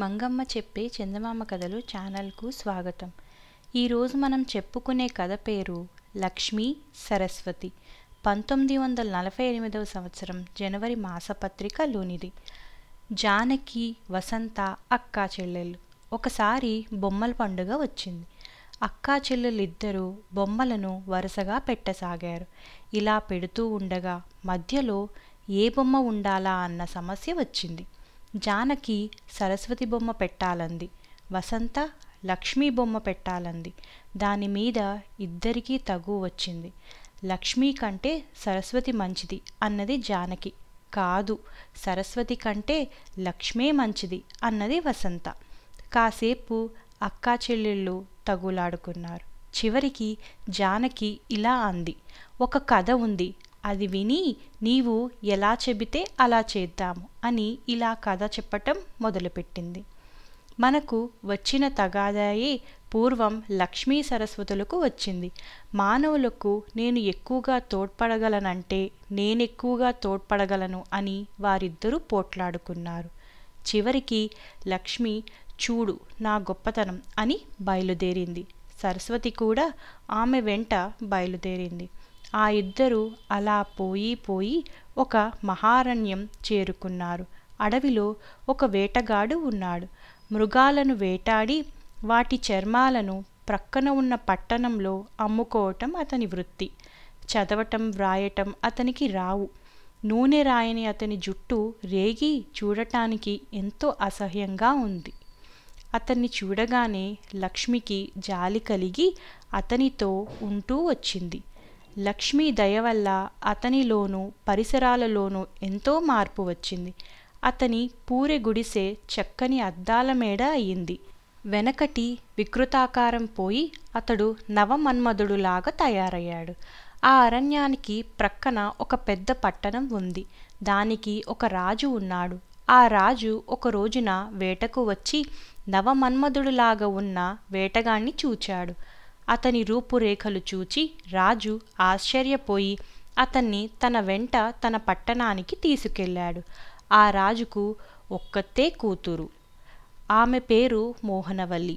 మంగమ్మ చెప్పే చందమామ కథలు ఛానల్కు స్వాగతం ఈరోజు మనం చెప్పుకునే కథ పేరు లక్ష్మీ సరస్వతి పంతొమ్మిది వందల నలభై ఎనిమిదవ సంవత్సరం జనవరి మాసపత్రికలోనిది జానకి వసంత అక్కా చెల్లెలు ఒకసారి బొమ్మల పండుగ వచ్చింది అక్కా చెల్లెలిద్దరూ బొమ్మలను వరుసగా పెట్టసాగారు ఇలా పెడుతూ ఉండగా మధ్యలో ఏ బొమ్మ ఉండాలా అన్న సమస్య వచ్చింది జానకి సరస్వతి బొమ్మ పెట్టాలంది వసంత లక్ష్మీ బొమ్మ పెట్టాలంది దానిమీద ఇద్దరికీ తగు వచ్చింది లక్ష్మి కంటే సరస్వతి మంచిది అన్నది జానకి కాదు సరస్వతి కంటే లక్ష్మే మంచిది అన్నది వసంత కాసేపు అక్కా చెల్లెళ్ళు తగులాడుకున్నారు చివరికి జానకి ఇలా అంది ఒక కథ ఉంది అది విని నీవు ఎలా చెబితే అలా చేద్దాము అని ఇలా కథ చెప్పటం మొదలుపెట్టింది మనకు వచ్చిన తగాదాయే పూర్వం లక్ష్మీ సరస్వతులకు వచ్చింది మానవులకు నేను ఎక్కువగా తోడ్పడగలనంటే నేనెక్కువగా తోడ్పడగలను అని వారిద్దరూ పోట్లాడుకున్నారు చివరికి లక్ష్మి చూడు నా గొప్పతనం అని బయలుదేరింది సరస్వతి కూడా ఆమె వెంట బయలుదేరింది ఆ ఇద్దరూ అలా పోయి పోయి ఒక మహారణ్యం చేరుకున్నారు అడవిలో ఒక వేటగాడు ఉన్నాడు మృగాలను వేటాడి వాటి చర్మాలను ప్రక్కన ఉన్న పట్టణంలో అమ్ముకోవటం అతని వృత్తి చదవటం వ్రాయటం అతనికి రావు నూనె రాయని అతని జుట్టు రేగి చూడటానికి ఎంతో అసహ్యంగా ఉంది అతన్ని చూడగానే లక్ష్మికి జాలి కలిగి అతనితో ఉంటూ వచ్చింది లక్ష్మీ దయ వల్ల అతనిలోనూ పరిసరాలలోనూ ఎంతో మార్పు వచ్చింది అతని పూరి గుడిసె చక్కని అద్దాల మేడ అయింది వెనకటి వికృతాకారం పోయి అతడు నవమన్మధుడులాగా తయారయ్యాడు ఆ అరణ్యానికి ప్రక్కన ఒక పెద్ద పట్టణం ఉంది దానికి ఒక రాజు ఉన్నాడు ఆ రాజు ఒక రోజున వేటకు వచ్చి నవమన్మధుడులాగా ఉన్న వేటగాణ్ణి చూచాడు అతని రూపురేఖలు చూచి రాజు ఆశ్చర్యపోయి అతన్ని తన వెంట తన పట్టణానికి తీసుకెళ్ళాడు ఆ రాజుకు ఒక్కతే కూతురు ఆమె పేరు మోహనవల్లి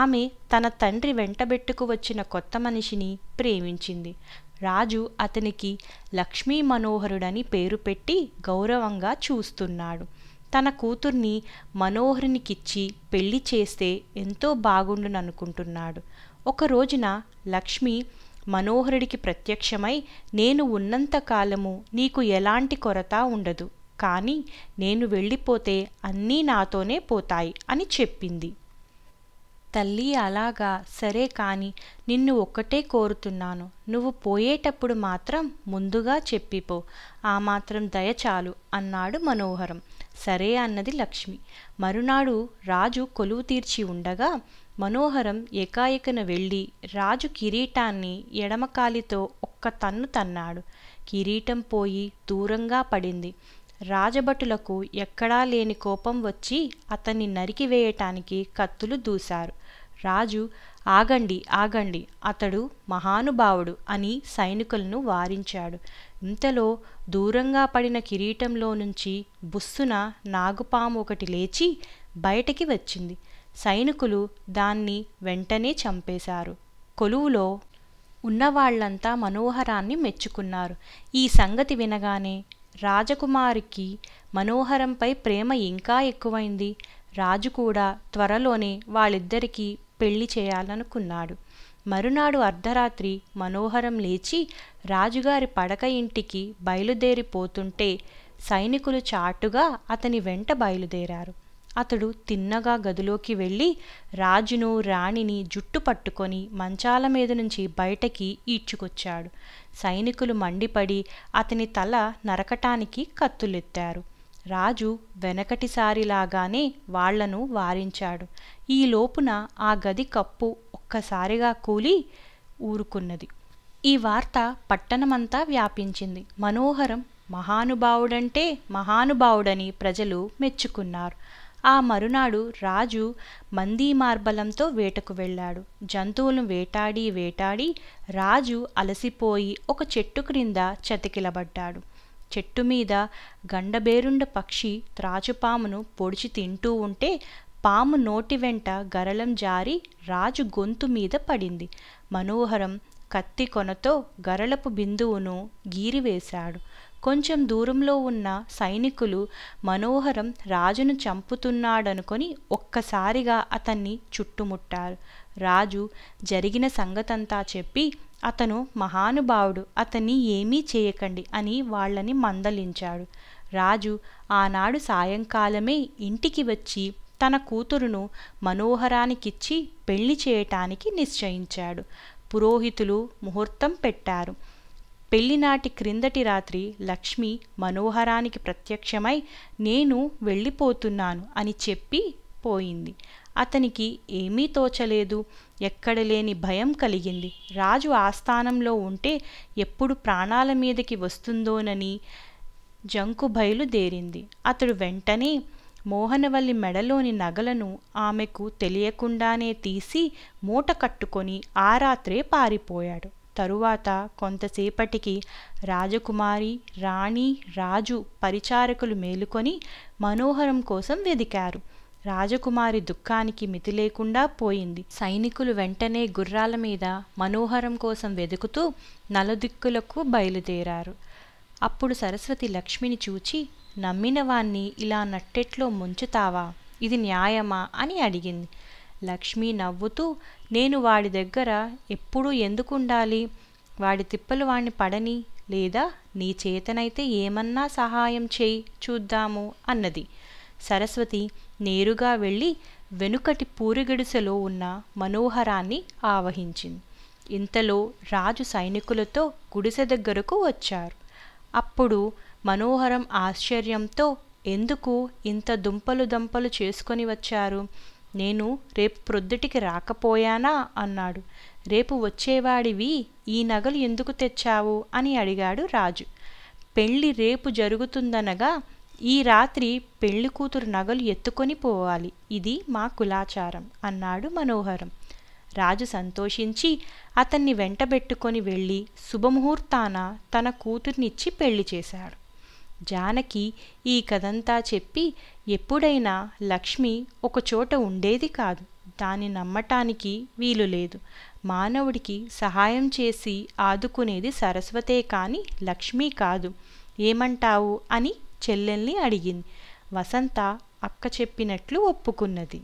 ఆమె తన తండ్రి వెంటబెట్టుకు వచ్చిన కొత్త మనిషిని ప్రేమించింది రాజు అతనికి లక్ష్మీ మనోహరుడని పేరు పెట్టి గౌరవంగా చూస్తున్నాడు తన కూతుర్ని మనోహరునికిచ్చి పెళ్లి చేస్తే ఎంతో బాగుండుననుకుంటున్నాడు ఒక రోజున లక్ష్మి మనోహరుడికి ప్రత్యక్షమై నేను ఉన్నంతకాలము నీకు ఎలాంటి కొరత ఉండదు కానీ నేను వెళ్ళిపోతే అన్నీ నాతోనే పోతాయి అని చెప్పింది తల్లి అలాగా సరే కాని నిన్ను ఒక్కటే కోరుతున్నాను నువ్వు పోయేటప్పుడు మాత్రం ముందుగా చెప్పిపో ఆ మాత్రం దయ చాలు అన్నాడు మనోహరం సరే అన్నది లక్ష్మి మరునాడు రాజు కొలువు తీర్చి ఉండగా మనోహరం ఏకాయకన వెళ్ళి రాజు కిరీటాన్ని ఎడమకాలితో ఒక్క తన్ను తన్నాడు కిరీటం పోయి దూరంగా పడింది రాజభటులకు ఎక్కడా లేని కోపం వచ్చి అతన్ని నరికివేయటానికి కత్తులు దూశారు రాజు ఆగండి ఆగండి అతడు మహానుభావుడు అని సైనికులను వారించాడు ఇంతలో దూరంగా పడిన కిరీటంలో నుంచి బుస్సున నాగుపాము ఒకటి లేచి బయటికి వచ్చింది సైనికులు దాన్ని వెంటనే చంపేశారు కొలువులో ఉన్నవాళ్లంతా మనోహరాన్ని మెచ్చుకున్నారు ఈ సంగతి వినగానే రాజకుమారికి మనోహరంపై ప్రేమ ఇంకా ఎక్కువైంది రాజు కూడా త్వరలోనే వాళ్ళిద్దరికీ పెళ్లి చేయాలనుకున్నాడు మరునాడు అర్ధరాత్రి మనోహరం లేచి రాజుగారి పడక ఇంటికి బయలుదేరిపోతుంటే సైనికులు చాటుగా అతని వెంట బయలుదేరారు అతడు తిన్నగా గదిలోకి వెళ్ళి రాజును రాణిని జుట్టు పట్టుకొని మంచాల మీద నుంచి బయటకి ఈడ్చుకొచ్చాడు సైనికులు మండిపడి అతని తల నరకటానికి కత్తులెత్తారు రాజు వెనకటిసారిలాగానే వాళ్లను వారించాడు ఈ లోపున ఆ గది కప్పు ఒక్కసారిగా కూలి ఊరుకున్నది ఈ వార్త పట్టణమంతా వ్యాపించింది మనోహరం మహానుభావుడంటే మహానుభావుడని ప్రజలు మెచ్చుకున్నారు ఆ మరునాడు రాజు మందీ మార్బలంతో వేటకు వెళ్ళాడు జంతువులను వేటాడి వేటాడి రాజు అలసిపోయి ఒక చెట్టు క్రింద చతికిలబడ్డాడు చెట్టు మీద గండబేరుండ పక్షి త్రాచుపామును పొడిచి తింటూ ఉంటే పాము నోటి వెంట గరళం జారి రాజు గొంతు మీద పడింది మనోహరం కత్తి కొనతో గరళపు బిందువును గీరివేశాడు కొంచెం దూరంలో ఉన్న సైనికులు మనోహరం రాజును చంపుతున్నాడనుకొని ఒక్కసారిగా అతన్ని చుట్టుముట్టారు రాజు జరిగిన సంగతంతా చెప్పి అతను మహానుభావుడు అతన్ని ఏమీ చేయకండి అని వాళ్ళని మందలించాడు రాజు ఆనాడు సాయంకాలమే ఇంటికి వచ్చి తన కూతురును మనోహరానికిచ్చి పెళ్లి చేయటానికి నిశ్చయించాడు పురోహితులు ముహూర్తం పెట్టారు పెళ్లినాటి క్రిందటి రాత్రి లక్ష్మి మనోహరానికి ప్రత్యక్షమై నేను వెళ్ళిపోతున్నాను అని చెప్పి పోయింది అతనికి ఏమీ తోచలేదు ఎక్కడ లేని భయం కలిగింది రాజు ఆస్థానంలో ఉంటే ఎప్పుడు ప్రాణాల మీదకి వస్తుందోనని జంకు బయలుదేరింది అతడు వెంటనే మోహనవల్లి మెడలోని నగలను ఆమెకు తెలియకుండానే తీసి మూట కట్టుకొని ఆ రాత్రే పారిపోయాడు తరువాత కొంతసేపటికి రాజకుమారి రాణి రాజు పరిచారకులు మేలుకొని మనోహరం కోసం వెదికారు రాజకుమారి దుఃఖానికి మితి లేకుండా పోయింది సైనికులు వెంటనే గుర్రాల మీద మనోహరం కోసం వెదుకుతూ నలుదిక్కులకు బయలుదేరారు అప్పుడు సరస్వతి లక్ష్మిని చూచి నమ్మిన వాణ్ణి ఇలా నట్టెట్లో ముంచుతావా ఇది న్యాయమా అని అడిగింది లక్ష్మి నవ్వుతూ నేను వాడి దగ్గర ఎప్పుడూ ఎందుకుండాలి వాడి తిప్పలు వాణ్ణి పడని లేదా నీ చేతనైతే ఏమన్నా సహాయం చేయి చూద్దాము అన్నది సరస్వతి నేరుగా వెళ్ళి వెనుకటి పూరిగిడిసెలో ఉన్న మనోహరాన్ని ఆవహించింది ఇంతలో రాజు సైనికులతో గుడిసె దగ్గరకు వచ్చారు అప్పుడు మనోహరం ఆశ్చర్యంతో ఎందుకు ఇంత దుంపలు దంపలు చేసుకొని వచ్చారు నేను రేపు ప్రొద్దుటికి రాకపోయానా అన్నాడు రేపు వచ్చేవాడివి ఈ నగలు ఎందుకు తెచ్చావు అని అడిగాడు రాజు పెళ్లి రేపు జరుగుతుందనగా ఈ రాత్రి పెళ్లి కూతురు నగలు ఎత్తుకొని పోవాలి ఇది మా కులాచారం అన్నాడు మనోహరం రాజు సంతోషించి అతన్ని వెంటబెట్టుకొని వెళ్ళి శుభముహూర్తాన తన కూతుర్నిచ్చి పెళ్లి చేశాడు జానకి ఈ కథంతా చెప్పి ఎప్పుడైనా లక్ష్మి ఒకచోట ఉండేది కాదు దాన్ని నమ్మటానికి వీలు లేదు మానవుడికి సహాయం చేసి ఆదుకునేది సరస్వతే కాని లక్ష్మి కాదు ఏమంటావు అని చెల్లెల్ని అడిగింది వసంత అక్క చెప్పినట్లు ఒప్పుకున్నది